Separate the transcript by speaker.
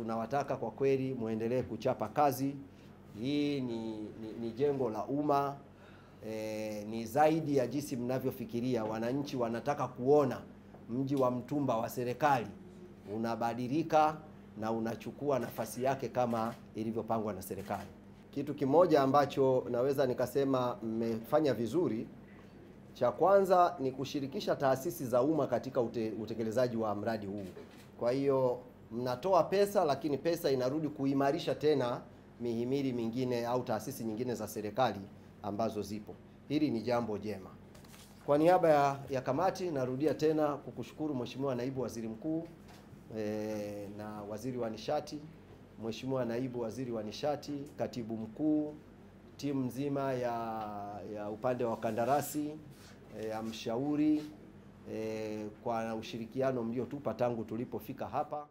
Speaker 1: tunawataka kwa kweli muendelee kuchapa kazi. Hii ni, ni, ni jengo la umma e, ni zaidi ya jinsi mnavyofikiria. Wananchi wanataka kuona mji wa Mtumba wa serikali unabadilika na unachukua nafasi yake kama ilivyopangwa na serikali. Kitu kimoja ambacho naweza nikasema mmefanya vizuri, cha kwanza ni kushirikisha taasisi za umma katika ute, utekelezaji wa mradi huu. Kwa hiyo mnatoa pesa, lakini pesa inarudi kuimarisha tena mihimili mingine au taasisi nyingine za serikali ambazo zipo. Hili ni jambo jema. Kwa niaba ya, ya kamati narudia tena kukushukuru Mheshimiwa Naibu Waziri Mkuu e, na Waziri wa Nishati, Mheshimiwa Naibu Waziri wa Nishati, Katibu Mkuu, timu nzima ya, ya upande wa kandarasi e, eh, ya mshauri e, eh, kwa ushirikiano mliotupa tangu tulipofika hapa.